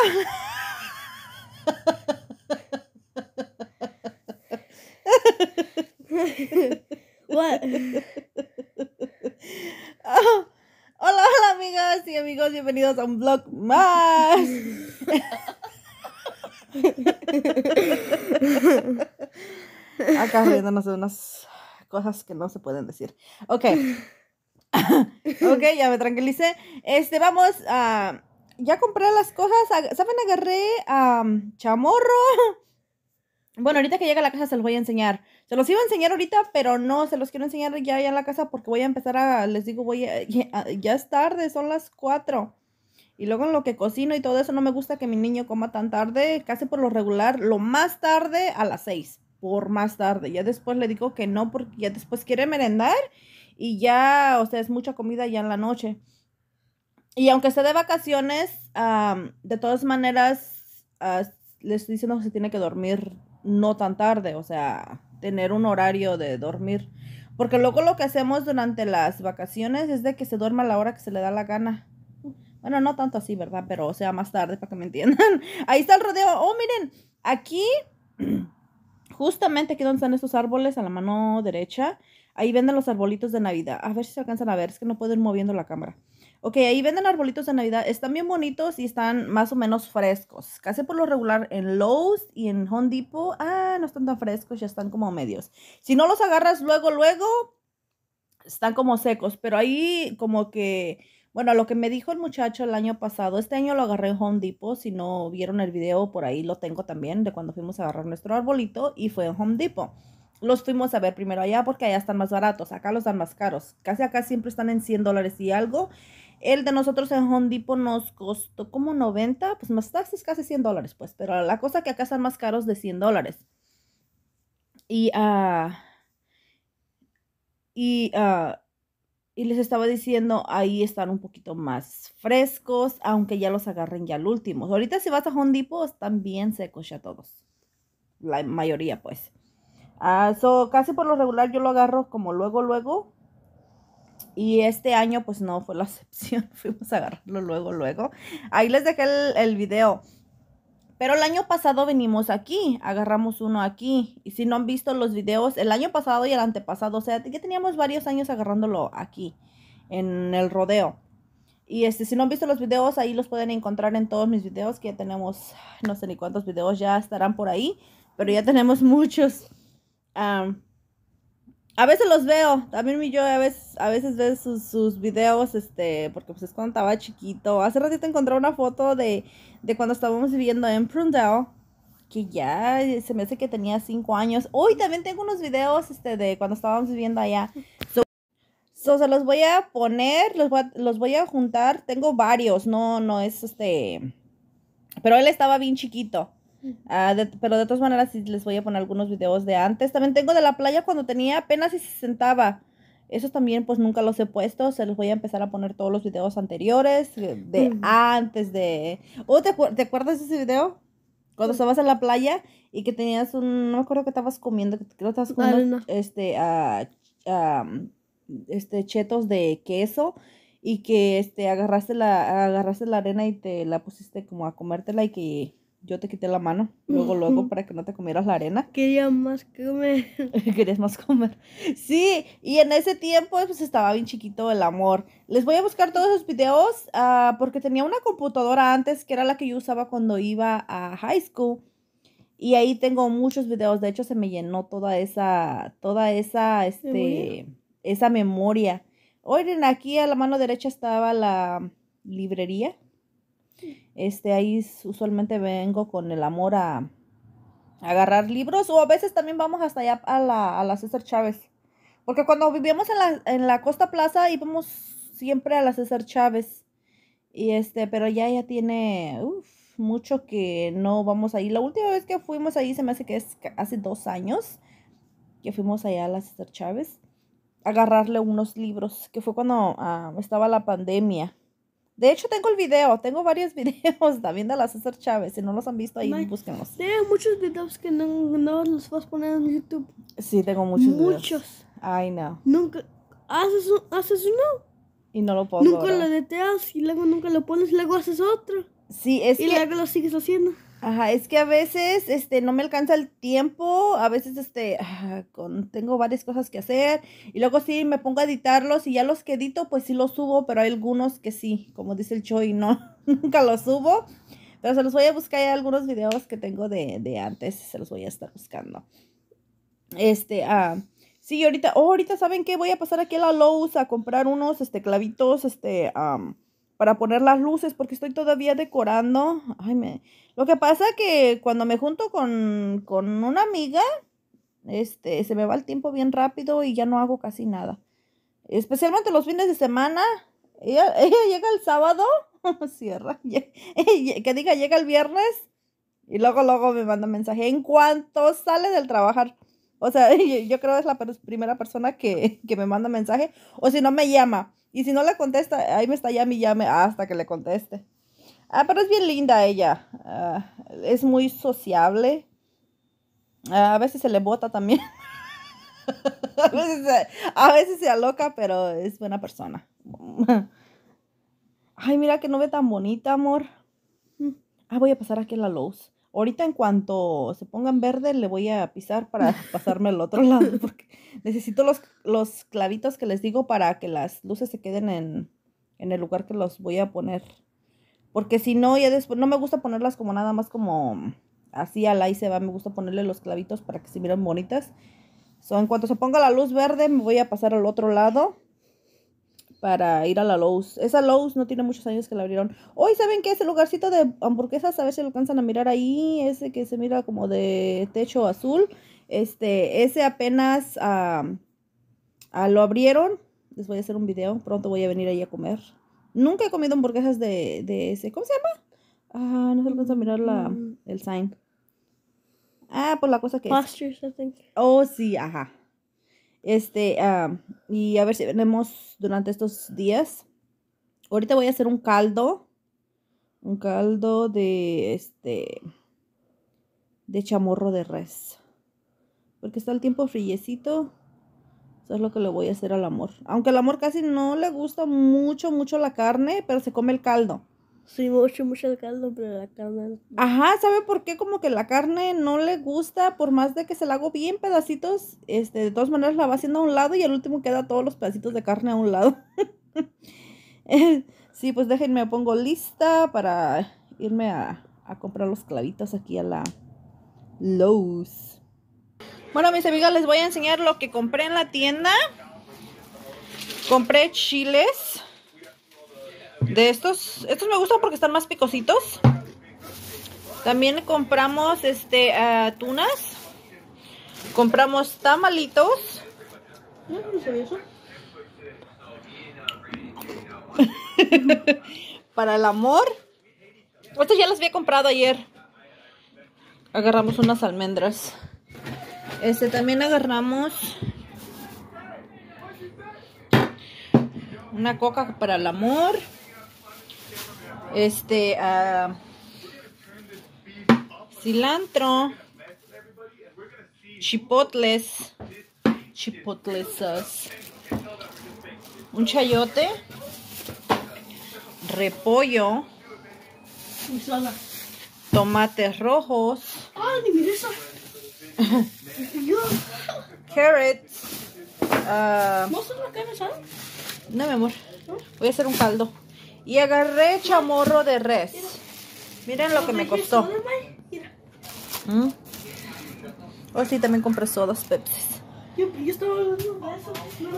What? Hola, hola amigas y amigos, bienvenidos a un vlog más. Acá riéndonos de unas cosas que no se pueden decir. Ok. ok, ya me tranquilicé. Este, vamos a ya compré las cosas. ¿Saben? Agarré a chamorro. Bueno, ahorita que llega a la casa se los voy a enseñar. Se los iba a enseñar ahorita, pero no, se los quiero enseñar ya, ya en la casa porque voy a empezar a, les digo, voy a, ya, es tarde, son las 4. Y luego en lo que cocino y todo eso, no me gusta que mi niño coma tan tarde, casi por lo regular, lo más tarde a las 6, por más tarde. Ya después le digo que no, porque ya después quiere merendar y ya, o sea, es mucha comida ya en la noche. Y aunque esté de vacaciones, de todas maneras, les estoy diciendo que se tiene que dormir no tan tarde, o sea, tener un horario de dormir. Porque luego lo que hacemos durante las vacaciones es de que se duerma a la hora que se le da la gana. Bueno, no tanto así, ¿verdad? Pero, o sea, más tarde, para que me entiendan. Ahí está el rodeo. Oh, miren, aquí, justamente aquí donde están estos árboles, a la mano derecha, ahí venden los arbolitos de Navidad. A ver si se alcanzan a ver, es que no puedo ir moviendo la cámara. Ok, ahí venden arbolitos de Navidad. Están bien bonitos y están más o menos frescos. Casi por lo regular en Lowe's y en Home Depot. Ah, no están tan frescos, ya están como medios. Si no los agarras luego, luego, están como secos. Pero ahí como que, bueno, lo que me dijo el muchacho el año pasado, este año lo agarré en Home Depot. Si no vieron el video, por ahí lo tengo también de cuando fuimos a agarrar nuestro arbolito y fue en Home Depot los fuimos a ver primero allá porque allá están más baratos, acá los dan más caros. Casi acá siempre están en 100 dólares y algo el de nosotros en Hondipo nos costó como 90, pues más taxis casi 100 dólares, pues. Pero la cosa que acá están más caros de 100 dólares. Y, ah, y, ah, y les estaba diciendo, ahí están un poquito más frescos, aunque ya los agarren ya al último. Ahorita si vas a Hondipo están bien secos ya todos. La mayoría, pues. Ah, so, casi por lo regular yo lo agarro como luego, luego y este año pues no fue la excepción, fuimos a agarrarlo luego, luego. Ahí les dejé el, el video. Pero el año pasado venimos aquí, agarramos uno aquí. Y si no han visto los videos, el año pasado y el antepasado, o sea, ya teníamos varios años agarrándolo aquí, en el rodeo. Y este, si no han visto los videos, ahí los pueden encontrar en todos mis videos, que ya tenemos, no sé ni cuántos videos ya estarán por ahí, pero ya tenemos muchos a veces los veo, también yo a veces, a veces ve sus, videos, este, porque pues es cuando estaba chiquito. Hace ratito encontré una foto de, cuando estábamos viviendo en Prundell, que ya se me hace que tenía cinco años. Hoy también tengo unos videos, este, de cuando estábamos viviendo allá. So, sea, los voy a poner, los voy a, los voy a juntar. Tengo varios, no, no es este, pero él estaba bien chiquito. Ah, pero de todas maneras les voy a poner algunos videos de antes. También tengo de la playa cuando tenía apenas y se sentaba. Esos también pues nunca los he puesto. Se les voy a empezar a poner todos los videos anteriores. Eh, de mm. antes de... Oh, ¿te, ¿te, acuerdas de ese video? Cuando estabas en la playa y que tenías un... No me acuerdo que estabas comiendo. Que estabas ah, comiendo este, ah, este, chetos de queso y que este, agarraste, la, agarraste la arena y te la pusiste como a comértela y que yo te quité la mano, luego, luego, para que no te comieras la arena. Quería más comer. Querías más comer. Sí, y en ese tiempo pues estaba bien chiquito el amor. Les voy a buscar todos esos videos ah, porque tenía una computadora antes que era la que yo usaba cuando iba a high school. Y ahí tengo muchos videos. De hecho, se me llenó toda esa, toda esa, este, esa memoria. Oigan, aquí a la mano derecha estaba la librería este, ahí usualmente vengo con el amor a, agarrar libros o a veces también vamos hasta allá a la, a la César Chávez. Porque cuando vivíamos en la, en la Costa Plaza íbamos siempre a la César Chávez. Y este, pero ya ya tiene mucho que no vamos ahí. La última vez que fuimos ahí se me hace que es hace dos años que fuimos allá a la César Chávez a agarrarle unos libros, que fue cuando ah, estaba la pandemia. De hecho, tengo el video, tengo varios videos también de la César Chávez. Si no los han visto ahí, búsquenlos. Tengo muchos videos que no, los vas a poner en YouTube. Sí, tengo muchos. Muchos. Ay, no. Nunca. Haces, haces uno. Y no lo pones. Nunca lo deteas y luego nunca lo pones y luego haces otro. Sí, es Y luego lo sigues haciendo. Ajá, es que a veces este, no me alcanza el tiempo, a veces este, ah, tengo varias cosas que hacer y luego sí me pongo a editarlos y ya los que edito pues sí los subo, pero hay algunos que sí, como dice el Choi, no, nunca los subo, pero se los voy a buscar, hay algunos videos que tengo de, antes, se los voy a estar buscando. Este, ah, sí, ahorita, oh, ahorita saben qué? voy a pasar aquí a la Lowe's a comprar unos este, clavitos, este, um, para poner las luces porque estoy todavía decorando. Ay, me... Lo que pasa que cuando me junto con, con una amiga, este, se me va el tiempo bien rápido y ya no hago casi nada. Especialmente los fines de semana. Ella, llega el sábado, cierra, que diga llega el viernes y luego, luego me manda mensaje en cuanto sale del trabajar. O sea, yo creo es la primera persona que, que me manda mensaje. O si no, me llama. Y si no la contesta, ahí me está llame y llame hasta que le conteste. Ah, pero es bien linda ella. Ah, es muy sociable. Ah, a veces se le bota también. a, veces se, a, aloca, pero es buena persona. Ay, mira que no ve tan bonita, amor. Mm. Ah, voy a pasar aquí la luz. Ahorita en cuanto se pongan verde le voy a pisar para pasarme al otro lado porque necesito los, los clavitos que les digo para que las luces se queden en, el lugar que los voy a poner. Porque si no, ya después no me gusta ponerlas como nada más como así al ahí se va. Me gusta ponerle los clavitos para que se miren bonitas. So, en cuanto se ponga la luz verde me voy a pasar al otro lado para ir a la Lowe's. Esa Lowe's no tiene muchos años que la abrieron. Hoy, ¿saben qué? Ese lugarcito de hamburguesas, a ver si lo alcanzan a mirar ahí. Ese que se mira como de techo azul. Este, ese apenas ah, lo abrieron. Les voy a hacer un video. Pronto voy a venir ahí a comer. Nunca he comido hamburguesas de, de ese. ¿Cómo se llama? Ah, no se alcanza a mirar mm. el sign. Ah, por pues la cosa que es. Oh, sí, ajá. Este, ah, y a ver si venemos durante estos días. Ahorita voy a hacer un caldo. Un caldo de este. De chamorro de res. Porque está el tiempo frillecito. Eso es lo que le voy a hacer al amor. Aunque al amor casi no le gusta mucho, mucho la carne, pero se come el caldo. Sí, mucho, mucho el caldo, pero la carne. Ajá, ¿sabe por qué? Como que la carne no le gusta, por más de que se la hago bien pedacitos, este, de todas maneras la va haciendo a un lado y al último queda todos los pedacitos de carne a un lado. sí, pues déjenme, pongo lista para irme a, a comprar los clavitos aquí a la Lowe's. Bueno, mis amigas, les voy a enseñar lo que compré en la tienda. Compré chiles de estos, estos me gustan porque están más picositos. También compramos este tunas. Compramos tamalitos. Para el amor. Estos ya los había comprado ayer. Agarramos unas almendras. Este también agarramos una coca para el amor este cilantro, chipotles, chipotlesas, un chayote, repollo, tomates rojos, ah, carrots, ah, no mi amor, voy a hacer un caldo. Y agarré chamorro de res. Miren lo que me costó. ¿Mm? Oh, sí, también compré sodas Pepsi.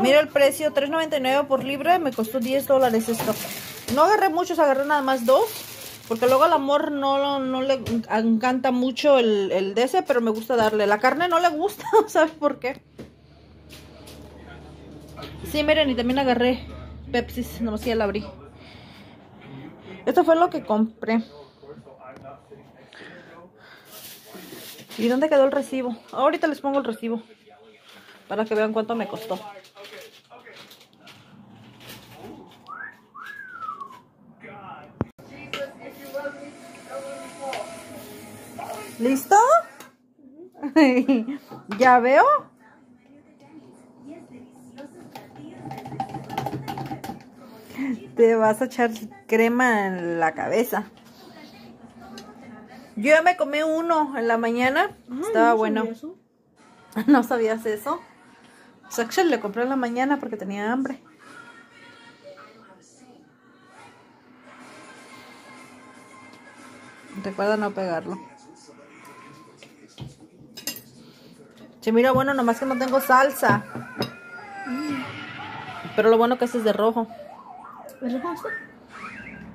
Mira el precio, 3.99 por libra, me costó 10 dólares esto. No agarré muchos, agarré nada más dos, porque luego al amor no, no le encanta mucho el, el de ese, pero me gusta darle. La carne no le gusta, ¿sabes por qué? Sí, miren, y también agarré Pepsi, no sé, ya la abrí. Esto fue lo que compré. ¿Y dónde quedó el recibo? Ahorita les pongo el recibo. Para que vean cuánto me costó. ¿Listo? ya veo. te vas a echar crema en la cabeza. Yo ya me comí uno en la mañana. Estaba bueno. no sabías eso. Saxel pues, le compré en la mañana porque tenía hambre. Recuerda no pegarlo. Che, mira, bueno, nomás que no tengo salsa. Mm. Pero lo bueno que haces es de rojo rojo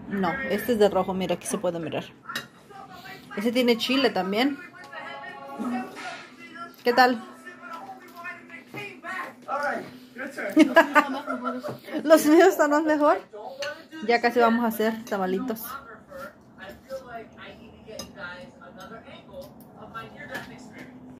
No, este es de rojo, mira, aquí se puede mirar. Ese tiene chile también. ¿Qué tal? Los míos están más mejor. Ya casi vamos a hacer tamalitos.